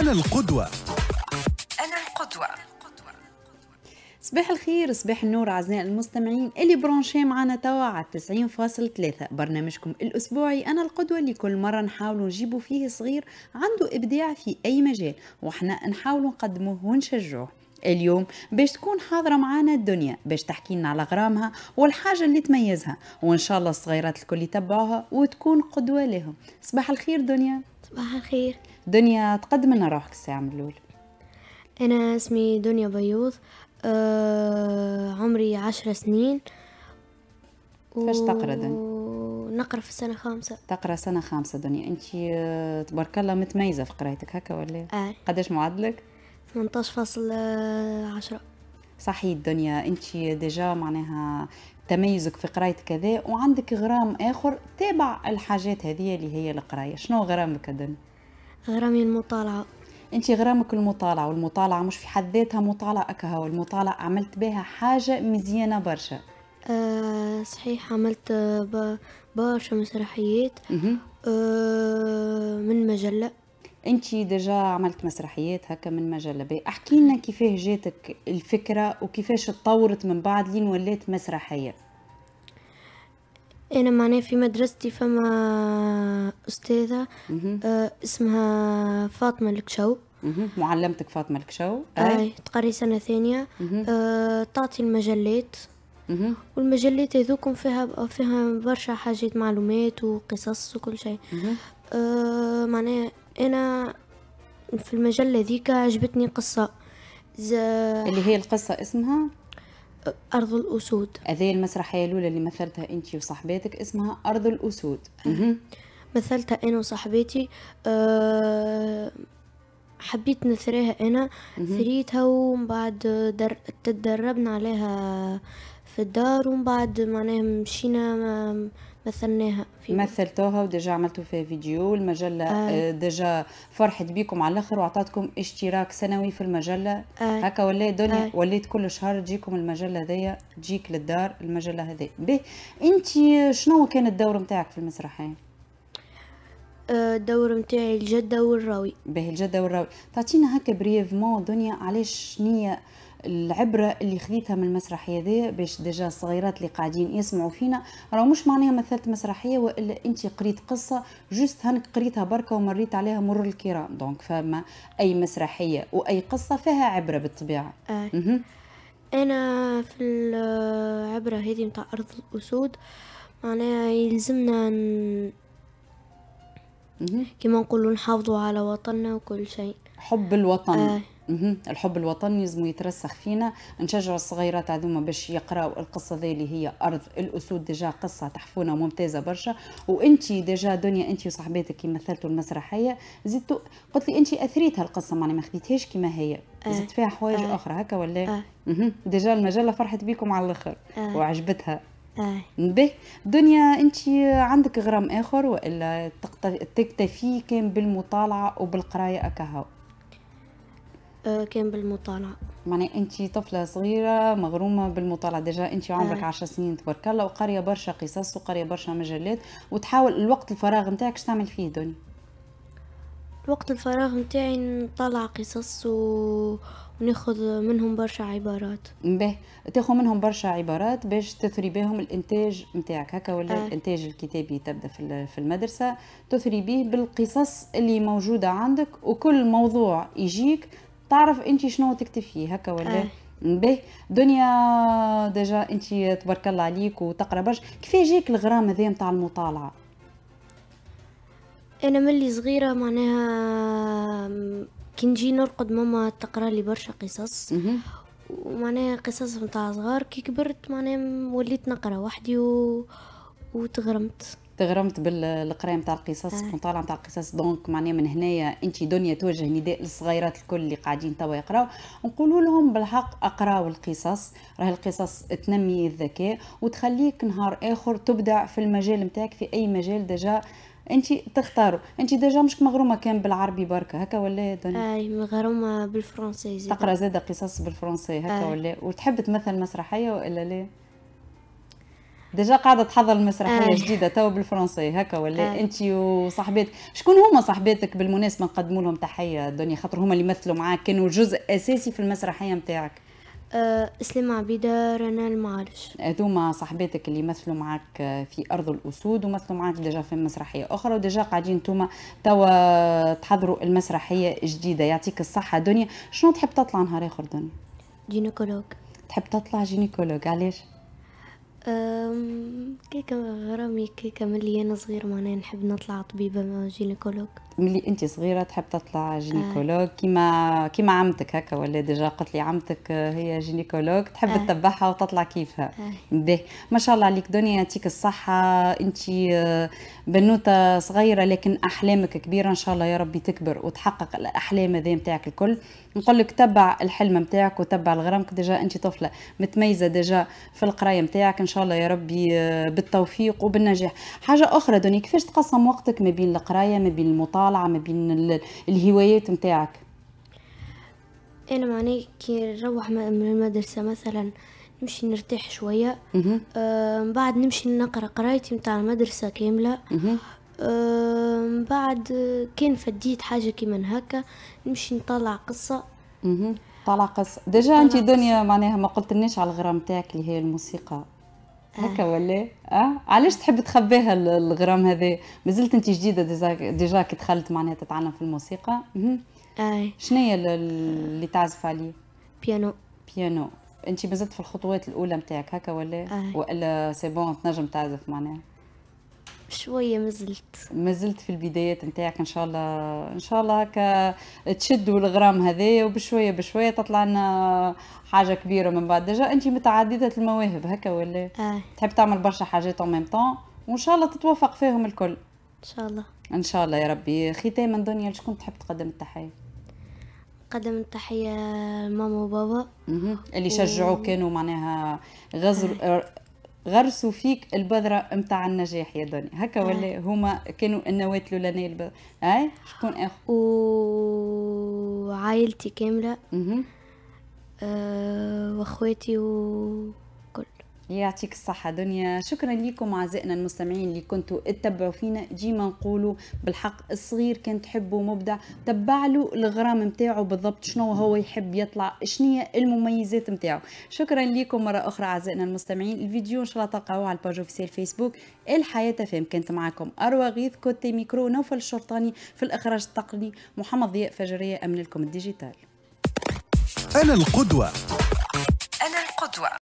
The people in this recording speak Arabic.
أنا القدوة أنا القدوة صباح الخير صباح النور أعزائي المستمعين اللي برونشي معنا توا على 90.3 برنامجكم الأسبوعي أنا القدوة اللي كل مرة نحاولوا نجيبوا فيه صغير عنده إبداع في أي مجال وإحنا نحاولوا نقدموه ونشجعوه اليوم باش تكون حاضرة معانا الدنيا باش تحكي لنا على غرامها والحاجة اللي تميزها وإن شاء الله الصغيرات الكل يتبعوها وتكون قدوة لهم صباح الخير دنيا صباح الخير دنيا تقدم لنا روحك الساعة من الأول أنا اسمي دنيا بيوض أه عمري عشر سنين فاش تقرا دنيا؟ نقرا في السنة خامسة تقرا سنة خامسة دنيا أنت آه، تبارك الله متميزة في قرايتك هكا ولا؟ آه. قداش معدلك؟ 18.10 صحي الدنيا انت ديجا معناها تميزك في قرايه كذا وعندك غرام اخر تابع الحاجات هذه اللي هي القرايه شنو غرامك الدنيا غرامي المطالعه انت غرامك المطالعه والمطالعه مش في حد ذاتها مطالعه اكها والمطالعه عملت بها حاجه مزيانه برشا أه صحيح عملت برشا مسرحيات أه من مجله انت ديجا عملت مسرحيات هكا من مجال لباء احكي لنا كيفاه جاتك الفكره وكيفاش تطورت من بعد لين ولات مسرحيه انا معناها في مدرستي فما استاذه آه، اسمها فاطمه الكشو معلمتك فاطمه الكشو اي, تقري سنه ثانيه آه، تعطي المجلات والمجلات هذوكم فيها فيها برشا حاجات معلومات وقصص وكل شيء أه معناها انا في المجله ذيك عجبتني قصه اللي هي القصه اسمها أرض الأسود هذه المسرحية الأولى اللي مثلتها أنت وصاحباتك اسمها أرض الأسود آه. مثلتها أنا وصاحباتي أه حبيت نثريها أنا ثريتها ومن بعد تدربنا عليها في الدار ومن بعد معناها مشينا مثلناها في مثلتوها وديجا عملتوا فيها فيديو المجله آه. آه. ديجا فرحت بيكم على الاخر وعطاتكم اشتراك سنوي في المجله آه. هكا ولا دنيا آه. وليت كل شهر تجيكم المجله هذيا تجيك للدار المجله هذيا به انت شنو كان الدور نتاعك في المسرحيه آه، الدور نتاعي الجده والراوي باهي الجده والراوي تعطينا هكا بريفمون دنيا علاش شنيا العبره اللي خذيتها من المسرحيه ذي باش ديجا الصغيرات اللي قاعدين يسمعوا فينا راه مش معناها مثلت مسرحيه والا انت قريت قصه جوست هانك قريتها بركه ومريت عليها مرور الكرام دونك فما اي مسرحيه واي قصه فيها عبره بالطبيعه آه. انا في العبره هذه متاع ارض الاسود معناها يلزمنا ن... كما نقولوا نحافظوا على وطننا وكل شيء حب الوطن آه. الحب الوطني لازم يترسخ فينا نشجع الصغيرات هذوما باش يقراوا القصه ذي اللي هي ارض الاسود ديجا قصه تحفونه ممتازه برشا وانت ديجا دنيا انت وصاحباتك كي مثلتوا المسرحيه زدتوا قلت لي انت اثريت هالقصه معناها ما خديتهاش كما هي آه. زدت فيها حوايج آه. اخرى هكا ولا آه. ديجا المجله فرحت بيكم على الاخر آه. وعجبتها به آه. دنيا انت عندك غرام اخر والا تكتفي كان بالمطالعه وبالقرايه اكهو آه، كان بالمطالعه معناها انت طفله صغيره مغرومه بالمطالعه ديجا انت عمرك 10 آه. سنين تبارك الله وقاريه برشا قصص وقاريه برشا مجلات وتحاول الوقت الفراغ نتاعك تعمل فيه دوني وقت الفراغ نتاعي نطلع قصص و... وناخذ منهم برشا عبارات به تاخذ منهم برشا عبارات باش تثري بهم الانتاج نتاعك هكا ولا آه. الانتاج الكتابي تبدا في المدرسه تثري به بالقصص اللي موجوده عندك وكل موضوع يجيك تعرف انت شنو تكتفي هكا ولا آه. به دنيا ديجا انت تبارك الله عليك وتقرا برشا كيفاش يجيك الغرام هذا نتاع المطالعه انا ملي صغيره معناها كي نجي نرقد ماما تقرا لي برشا قصص ومعناها قصص نتاع صغار كي كبرت معناها وليت نقرا وحدي و... وتغرمت تغرمت بالقرايه نتاع القصص آه. كنت طالعه نتاع القصص دونك معناها من هنايا انت دنيا توجه نداء للصغيرات الكل اللي قاعدين توا يقراو نقولوا لهم بالحق اقراوا القصص راهي القصص تنمي الذكاء وتخليك نهار اخر تبدع في المجال نتاعك في اي مجال دجا انت تختاروا انت ديجا مش مغرومه كان بالعربي بركة هكا ولا دنيا آه، اي مغرومه بالفرنسي تقرا زاده قصص بالفرنسي هكا آه. ولا وتحب تمثل مسرحيه ولا لا ديجا قاعده تحضر المسرحيه آه. جديده تو بالفرنسي هكا ولا آه. انت وصاحباتك شكون هما صاحباتك بالمناسبه نقدموا لهم تحيه الدنيا خاطر هما اللي مثلوا معاك كانوا جزء اساسي في المسرحيه نتاعك آه، اسلام عبيده رنا المعالج هذوما صاحباتك اللي مثلوا معاك آه، في ارض الاسود ومثلوا معاك ديجا في مسرحيه اخرى وديجا قاعدين انتوما توا تحضروا المسرحيه جديده يعطيك الصحه دنيا شنو تحب تطلع نهار اخر دنيا جينيكولوج تحب تطلع جينيكولوج علاش كيكه غرامي كيكه ملي انا صغير معناها نحب نطلع طبيبه جينيكولوج ملي انت صغيره تحب تطلع جينيكولوج آه. كيما كيما عمتك هكا ولا ديجا قلت لي عمتك هي جينيكولوج تحب آه. تتبعها وتطلع كيفها آه. به ما شاء الله عليك دنيا يعطيك الصحه انت آه، بنوته صغيره لكن احلامك كبيره ان شاء الله يا ربي تكبر وتحقق الاحلام هذه نتاعك الكل نقول لك تبع الحلم نتاعك وتبع الغرامك ديجا انت طفله متميزه ديجا في القرايه نتاعك ان شاء الله يا ربي بالتوفيق وبالنجاح حاجه اخرى دنيا كيفاش تقسم وقتك ما بين القرايه ما بين المطالبه طالعه ما بين الهوايات نتاعك انا معني كي نروح من المدرسه مثلا نمشي نرتاح شويه آه، من آه بعد نمشي نقرا قرايتي نتاع المدرسه كامله آه بعد كان فديت حاجه كيما هكا نمشي نطلع قصه طلع قصه ديجا انت دنيا معناها ما قلتلناش على الغرام تاعك اللي هي الموسيقى هكا آه. ولا اه علاش تحب تخبيها الغرام هذا مازلت انت جديده ديجا كي دخلت معناها تتعلم في الموسيقى اي شنو هي اللي تعزف عليه بيانو بيانو انت مازلت في الخطوات الاولى نتاعك هكا ولا أي. والا سي بون تنجم تعزف معناها شويه مازلت مازلت في البدايات نتاعك ان شاء الله ان شاء الله هكا تشدوا الغرام هذايا وبشويه بشويه تطلع لنا حاجه كبيره من بعد ديجا انت متعدده المواهب هكا ولا آه. تحب تعمل برشا حاجات أون ميم طون وان شاء الله تتوفق فيهم الكل ان شاء الله ان شاء الله يا ربي ختاما دنيا شكون تحب تقدم التحيه نقدم التحيه ماما وبابا اللي شجعوك كانوا معناها غزر آه. آه، غرسوا فيك البذره نتاع النجاح يا دنيا هكا آه. ولا هما كانوا النواه الاولانيه البذره اي شكون اخر وعائلتي كامله اها واخواتي و يعطيك الصحة دنيا شكرا لكم أعزائنا المستمعين اللي كنتوا تتبعوا فينا ديما نقولوا بالحق الصغير كان تحبه مبدع تبع له الغرام نتاعو بالضبط شنو هو يحب يطلع شنية المميزات نتاعو شكرا لكم مرة أخرى أعزائنا المستمعين الفيديو إن شاء الله تلقاوه على الباج أوفيسيال فيسبوك الحياة فهم كانت معكم أروى غيث كوتي ميكرو نوفل الشرطاني في الإخراج التقني محمد ضياء فجرية أمن لكم الديجيتال أنا القدوة أنا القدوة